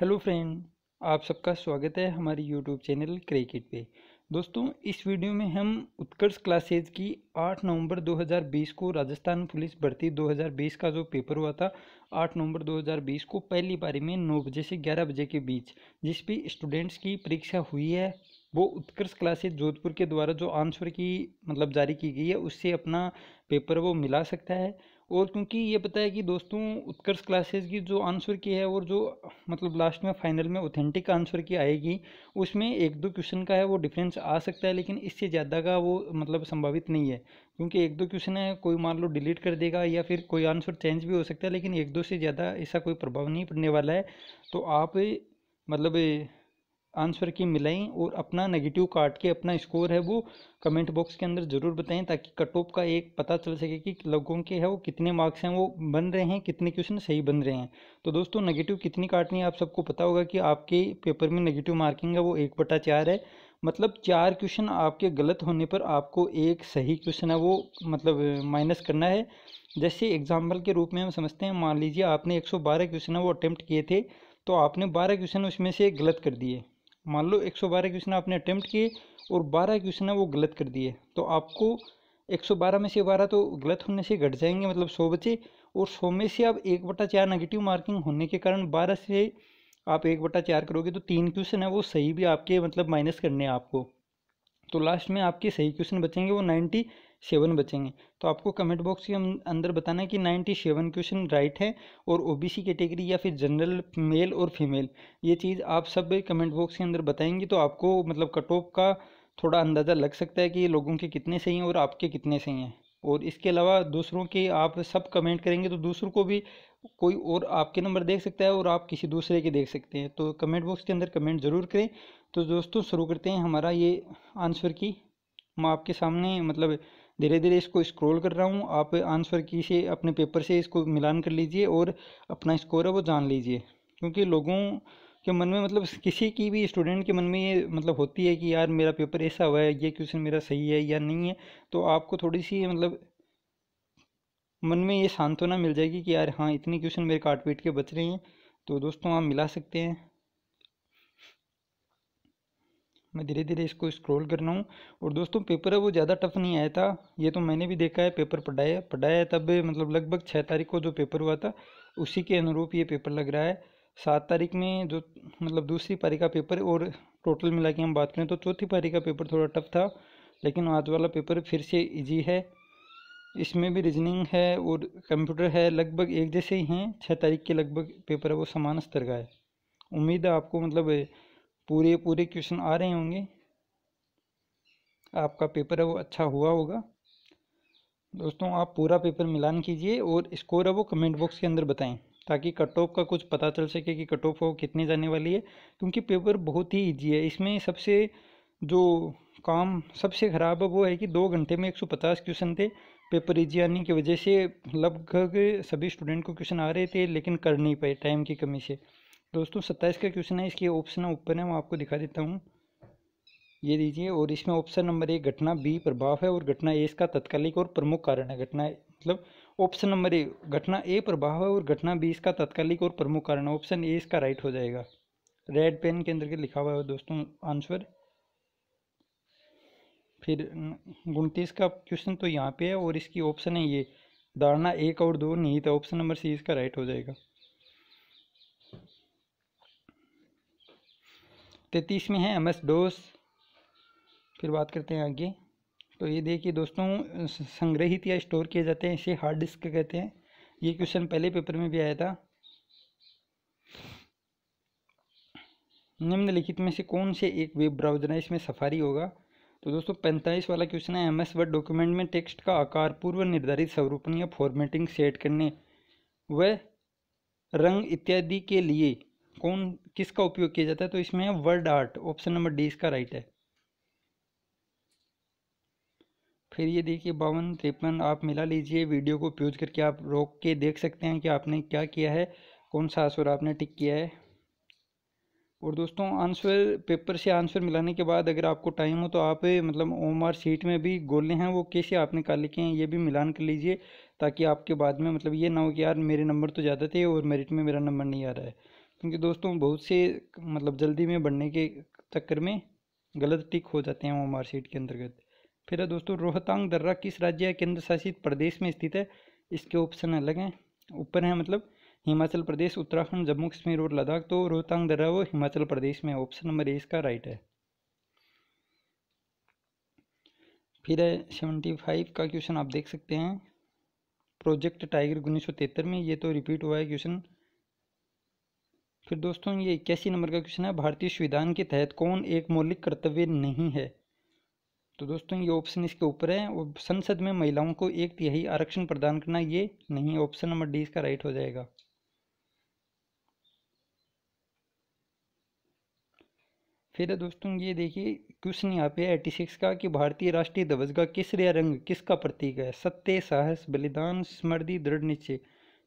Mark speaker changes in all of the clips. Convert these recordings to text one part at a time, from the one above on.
Speaker 1: hello friend आप सबका स्वागत है हमारे यूट्यूब चैनल क्रिकेट पे दोस्तों इस वीडियो में हम उत्कर्ष क्लासेज की 8 नवंबर 2020 को राजस्थान पुलिस भर्ती 2020 का जो पेपर हुआ था 8 नवंबर 2020 को पहली बारी में 9 बजे से 11 बजे के बीच जिस भी स्टूडेंट्स की परीक्षा हुई है वो उत्कर्ष क्लासेज जोधपुर के द्वारा जो आंसर की मतलब जारी की गई है उससे अपना पेपर वो मिला सकता है और क्योंकि ये पता है कि दोस्तों उत्कर्ष क्लासेस की जो आंसर की है और जो मतलब लास्ट में फाइनल में ऑथेंटिक आंसर की आएगी उसमें एक दो क्वेश्चन का है वो डिफरेंस आ सकता है लेकिन इससे ज़्यादा का वो मतलब संभावित नहीं है क्योंकि एक दो क्वेश्चन है कोई मान लो डिलीट कर देगा या फिर कोई आंसर चेंज भी हो सकता है लेकिन एक दो से ज़्यादा ऐसा कोई प्रभाव नहीं पड़ने वाला है तो आप मतलब आंसर की मिलाएं और अपना नेगेटिव काट के अपना स्कोर है वो कमेंट बॉक्स के अंदर ज़रूर बताएं ताकि कट ऑफ का एक पता चल सके कि लोगों के है वो कितने मार्क्स हैं वो बन रहे हैं कितने क्वेश्चन सही बन रहे हैं तो दोस्तों नेगेटिव कितनी काटनी है आप सबको पता होगा कि आपके पेपर में नेगेटिव मार्किंग है वो एक बटा चार है मतलब चार क्वेश्चन आपके गलत होने पर आपको एक सही क्वेश्चन है वो मतलब माइनस करना है जैसे एग्जाम्पल के रूप में हम समझते हैं मान लीजिए आपने 112 क्वेश्चन है वो अटैम्प्ट किए थे तो आपने 12 क्वेश्चन उसमें से गलत कर दिए मान लो 112 क्वेश्चन आपने अटैम्प्ट किए और 12 क्वेश्चन है वो गलत कर दिए तो आपको 112 में से 12 तो गलत होने से घट जाएंगे मतलब 100 बचे और 100 में से आप एक बटा चार नेगेटिव मार्किंग होने के कारण 12 से आप एक बटा चार करोगे तो तीन क्वेश्चन है वो सही भी आपके मतलब माइनस करने हैं आपको तो लास्ट में आपके सही क्वेश्चन बचेंगे वो नाइन्टी सेवन बचेंगे तो आपको कमेंट बॉक्स के अं-, अंदर बताना है कि नाइन्टी सेवन क्वेश्चन राइट है और ओबीसी कैटेगरी या फिर जनरल मेल और फीमेल ये चीज़ आप सब कमेंट बॉक्स के अंदर बताएंगे तो आपको मतलब कट ऑफ का थोड़ा अंदाज़ा लग सकता है कि लोगों के कितने सही हैं और आपके कितने सही हैं और इसके अलावा दूसरों के आप सब कमेंट करेंगे तो दूसरों को भी कोई और आपके नंबर देख सकता है और आप किसी दूसरे के देख सकते हैं तो कमेंट बॉक्स के अंदर कमेंट ज़रूर करें तो दोस्तों शुरू करते हैं हमारा ये आंसर की मैं आपके सामने मतलब धीरे धीरे इसको स्क्रॉल कर रहा हूँ आप आंसर की से अपने पेपर से इसको मिलान कर लीजिए और अपना स्कोर है वो जान लीजिए क्योंकि लोगों के मन में मतलब किसी की भी स्टूडेंट के मन में ये मतलब होती है कि यार मेरा पेपर ऐसा हुआ है ये क्वेश्चन मेरा सही है या नहीं है तो आपको थोड़ी सी मतलब मन में ये सांत्वना मिल जाएगी कि यार हाँ इतने क्वेश्चन मेरे काट पीट के बच रहे हैं तो दोस्तों आप मिला सकते हैं मैं धीरे धीरे इसको स्क्रॉल कर रहा हूँ और दोस्तों पेपर है वो ज़्यादा टफ नहीं आया था ये तो मैंने भी देखा है पेपर पढ़ाया पढ़ाया तब मतलब लगभग छः तारीख को जो पेपर हुआ था उसी के अनुरूप ये पेपर लग रहा है सात तारीख में जो मतलब दूसरी पारी का पेपर और टोटल मिला के हम बात करें तो चौथी पारी का पेपर थोड़ा टफ था लेकिन आज वाला पेपर फिर से ईजी है इसमें भी रीजनिंग है और कंप्यूटर है लगभग एक जैसे ही हैं छः तारीख के लगभग पेपर है वो समान स्तर का है उम्मीद है आपको मतलब पूरे पूरे क्वेश्चन आ रहे होंगे आपका पेपर है वो अच्छा हुआ होगा दोस्तों आप पूरा पेपर मिलान कीजिए और स्कोर है वो कमेंट बॉक्स के अंदर बताएं ताकि कट ऑफ का कुछ पता चल सके कि कट ऑफ हो कितने जाने वाली है क्योंकि पेपर बहुत ही ईजी है इसमें सबसे जो काम सबसे ख़राब है वो है कि दो घंटे में 150 क्वेश्चन थे पेपर ईजी आने की वजह से लगभग सभी स्टूडेंट को क्वेश्चन आ रहे थे लेकिन कर नहीं पाए टाइम की कमी से दोस्तों सत्ताईस का क्वेश्चन है इसके ऑप्शन ऊपर है मैं आपको दिखा देता हूँ ये दीजिए और इसमें ऑप्शन नंबर ए घटना बी प्रभाव है और घटना ए इसका तत्कालिक और प्रमुख कारण है घटना मतलब ऑप्शन नंबर ए घटना ए प्रभाव है और घटना बी इसका तत्कालिक और प्रमुख कारण है ऑप्शन ए इसका राइट हो जाएगा रेड पेन के अंदर के लिखा हुआ है दोस्तों आंसर फिर उनतीस का क्वेश्चन तो यहाँ पे है और इसकी ऑप्शन है ये धारणा एक और दो नहीं था ऑप्शन नंबर सी इसका राइट हो जाएगा तैतीस में है एम एस डोस फिर बात करते हैं आगे तो ये देखिए दोस्तों संग्रहित या स्टोर किए जाते हैं इसे हार्ड डिस्क कहते हैं ये क्वेश्चन पहले पेपर में भी आया था निम्नलिखित में से कौन से एक वेब ब्राउजर है इसमें सफारी होगा तो दोस्तों पैंतालीस वाला क्वेश्चन है एम एस वर्ड डॉक्यूमेंट में टेक्स्ट का आकार पूर्व निर्धारित स्वरूपण या फॉर्मेटिंग सेट करने व रंग इत्यादि के लिए कौन किसका उपयोग किया जाता है तो इसमें word art option number D इसका राइट है फिर ये देखिए बावन तिरपन आप मिला लीजिए वीडियो को प्यूज करके आप रोक के देख सकते हैं कि आपने क्या किया है कौन सा आंसर आपने टिक किया है और दोस्तों आंसर पेपर से आंसर मिलाने के बाद अगर आपको टाइम हो तो आप मतलब ओम आर सीट में भी गोले हैं वो कैसे आप निकाल लिखे हैं ये भी मिलान कर लीजिए ताकि आपके बाद में मतलब ये ना हो कि यार मेरे नंबर तो ज़्यादा थे और मेरिट में मेरा नंबर नहीं आ रहा है क्योंकि दोस्तों बहुत से मतलब जल्दी में बढ़ने के चक्कर में गलत टिक हो जाते हैं वो मार्कशीट के अंतर्गत फिर है दोस्तों रोहतांग दर्रा किस राज्य या केंद्र शासित प्रदेश में स्थित है इसके ऑप्शन अलग हैं ऊपर हैं मतलब हिमाचल प्रदेश उत्तराखंड जम्मू कश्मीर और लद्दाख तो रोहतांग दर्रा वो हिमाचल प्रदेश में ऑप्शन नंबर ए इसका राइट है फिर है सेवेंटी फाइव का क्वेश्चन आप देख सकते हैं प्रोजेक्ट टाइगर उन्नीस में ये तो रिपीट हुआ है क्वेश्चन फिर दोस्तों ये इक्यासी नंबर का क्वेश्चन है भारतीय संविधान के तहत कौन एक मौलिक कर्तव्य नहीं है तो दोस्तों ये ऑप्शन इसके ऊपर है और संसद में महिलाओं को एक तिहाई आरक्षण प्रदान करना ये नहीं ऑप्शन नंबर डी इसका राइट हो जाएगा फिर दोस्तों ये देखिए क्वेश्चन यहाँ पे एटी सिक्स का कि भारतीय राष्ट्रीय ध्वज का किसरिया रंग किसका प्रतीक है सत्य साहस बलिदान स्मृति दृढ़ निश्चय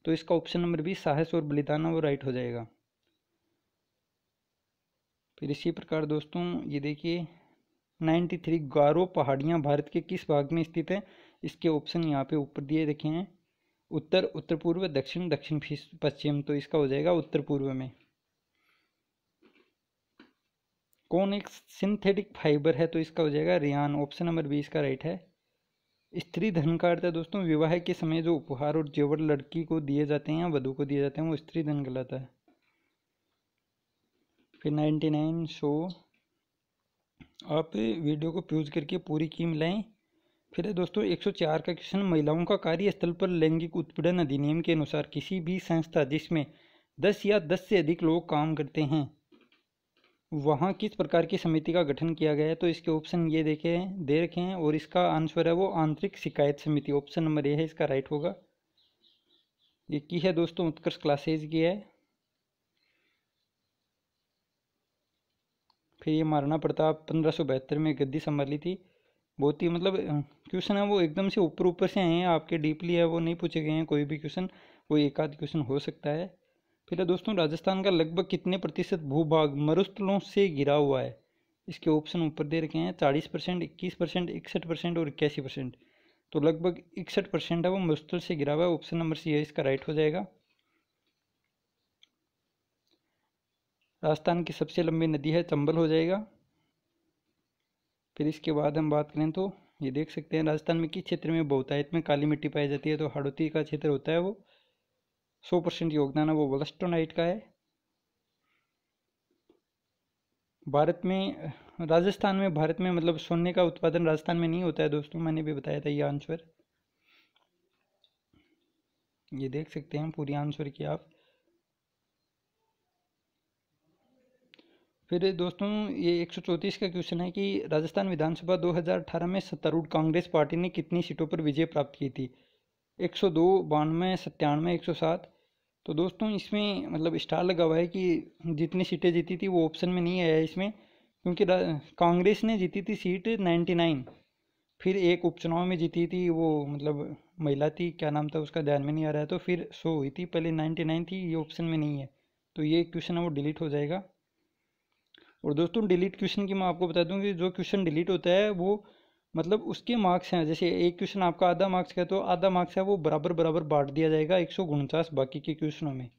Speaker 1: तो इसका ऑप्शन नंबर बी साहस और बलिदान वो राइट हो जाएगा फिर इसी प्रकार दोस्तों ये देखिए 93 गारो पहाड़ियाँ भारत के किस भाग में स्थित है इसके ऑप्शन यहाँ पे ऊपर दिए देखे हैं उत्तर उत्तर पूर्व दक्षिण दक्षिण पश्चिम तो इसका हो जाएगा उत्तर पूर्व में कौन एक सिंथेटिक फाइबर है तो इसका हो जाएगा रियान ऑप्शन नंबर बीस का राइट है स्त्री धन का अर्थ है दोस्तों विवाह के समय जो उपहार और जेवर लड़की को दिए जाते हैं या वधु को दिए जाते हैं वो स्त्री धन कहलाता है फिर नाइन्टी नाइन सो आप वीडियो को प्यूज करके पूरी की मिलाएं फिर एक दोस्तों 104 का क्वेश्चन महिलाओं का कार्यस्थल पर लैंगिक उत्पीड़न अधिनियम के अनुसार किसी भी संस्था जिसमें 10 या 10 से अधिक लोग काम करते हैं वहाँ किस प्रकार की समिति का गठन किया गया है तो इसके ऑप्शन ये देखें दे रखे हैं और इसका आंसर है वो आंतरिक शिकायत समिति ऑप्शन नंबर ए है इसका राइट होगा ये की है दोस्तों उत्कर्ष क्लासेज की है फिर ये महाराणा प्रताप पंद्रह सौ बहत्तर में गद्दी संभाल ली थी बहुत ही मतलब क्वेश्चन है वो एकदम से ऊपर ऊपर से आए हैं आपके डीपली है वो नहीं पूछे गए हैं कोई भी क्वेश्चन वो एक आध क्वेश्चन हो सकता है फिर दोस्तों राजस्थान का लगभग कितने प्रतिशत भूभाग मरुस्थलों से घिरा हुआ है इसके ऑप्शन ऊपर दे रखे हैं चालीस परसेंट इक्कीस परसेंट इकसठ परसेंट और इक्यासी परसेंट तो लगभग इकसठ परसेंट है वो मरुस्थल से घिरा हुआ है ऑप्शन नंबर सी है इसका राइट हो जाएगा राजस्थान की सबसे लंबी नदी है चंबल हो जाएगा फिर इसके बाद हम बात करें तो ये देख सकते हैं राजस्थान में किस क्षेत्र में बहुतायत में काली मिट्टी पाई जाती है तो हाड़ौती का क्षेत्र होता है वो सौ परसेंट योगदान है वो वलस्टोनाइट का है भारत में राजस्थान में भारत में मतलब सोने का उत्पादन राजस्थान में नहीं होता है दोस्तों मैंने भी बताया था ये आंसर ये देख सकते हैं पूरी आंसर की आप फिर दोस्तों ये चौंतीस का क्वेश्चन है कि राजस्थान विधानसभा 2018 में सत्तारूढ़ कांग्रेस पार्टी ने कितनी सीटों पर विजय प्राप्त की थी 102 सौ दो बानवे सत्तानवे एक तो दोस्तों इसमें मतलब स्टार लगा हुआ है कि जितनी सीटें जीती थी वो ऑप्शन में नहीं आया इसमें क्योंकि कांग्रेस ने जीती थी सीट 99 फिर एक उपचुनाव में जीती थी वो मतलब महिला थी क्या नाम था उसका ध्यान में नहीं आ रहा है तो फिर सो हुई थी पहले नाइन थी ये ऑप्शन में नहीं है तो ये क्वेश्चन है वो डिलीट हो जाएगा और दोस्तों डिलीट क्वेश्चन की मैं आपको बता दूँ कि जो क्वेश्चन डिलीट होता है वो मतलब उसके मार्क्स हैं जैसे एक क्वेश्चन आपका आधा मार्क्स का है तो आधा मार्क्स है वो बराबर बराबर बांट दिया जाएगा एक बाकी के क्वेश्चनों में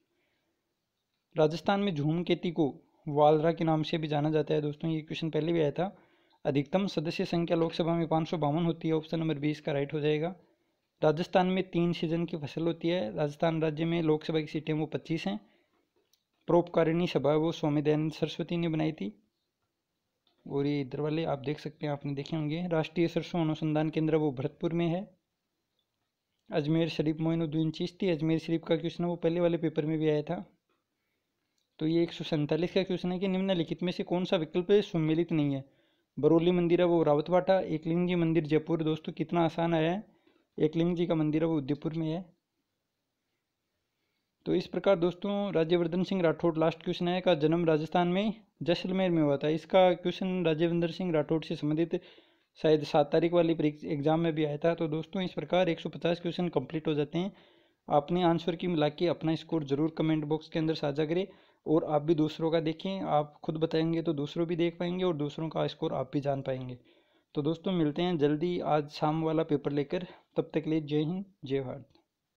Speaker 1: राजस्थान में झूम खेती को वालरा के नाम से भी जाना जाता है दोस्तों ये क्वेश्चन पहले भी आया था अधिकतम सदस्य संख्या लोकसभा में पाँच होती है ऑप्शन नंबर बीस का राइट हो जाएगा राजस्थान में तीन सीजन की फसल होती है राजस्थान राज्य में लोकसभा की सीटें वो पच्चीस हैं परोपकारिणी सभा वो स्वामी दयानंद सरस्वती ने बनाई थी और ये इधर वाले आप देख सकते हैं आपने देखे होंगे राष्ट्रीय सरसों अनुसंधान केंद्र वो भरतपुर में है अजमेर शरीफ मोइनुद्दीन चिश्ती अजमेर शरीफ का क्वेश्चन वो पहले वाले पेपर में भी आया था तो ये एक का क्वेश्चन है कि निम्नलिखित में से कौन सा विकल्प सम्मिलित नहीं है बरौली मंदिर है वो रावतवाटा एकलिंग जी मंदिर जयपुर दोस्तों कितना आसान आया है एकलिंग जी का मंदिर है वो उदयपुर में है तो इस प्रकार दोस्तों राज्यवर्धन सिंह राठौड़ लास्ट क्वेश्चन है का जन्म राजस्थान में जैसलमेर में हुआ था इसका क्वेश्चन राज्यवर्धन सिंह राठौड़ से संबंधित शायद सात तारीख वाली एग्जाम में भी आया था तो दोस्तों इस प्रकार 150 क्वेश्चन कंप्लीट हो जाते हैं आपने आंसर की मिला के अपना स्कोर जरूर कमेंट बॉक्स के अंदर साझा करें और आप भी दूसरों का देखें आप खुद बताएंगे तो दूसरों भी देख पाएंगे और दूसरों का स्कोर आप भी जान पाएंगे तो दोस्तों मिलते हैं जल्दी आज शाम वाला पेपर लेकर तब तक ले लिए जय हिंद जय भारत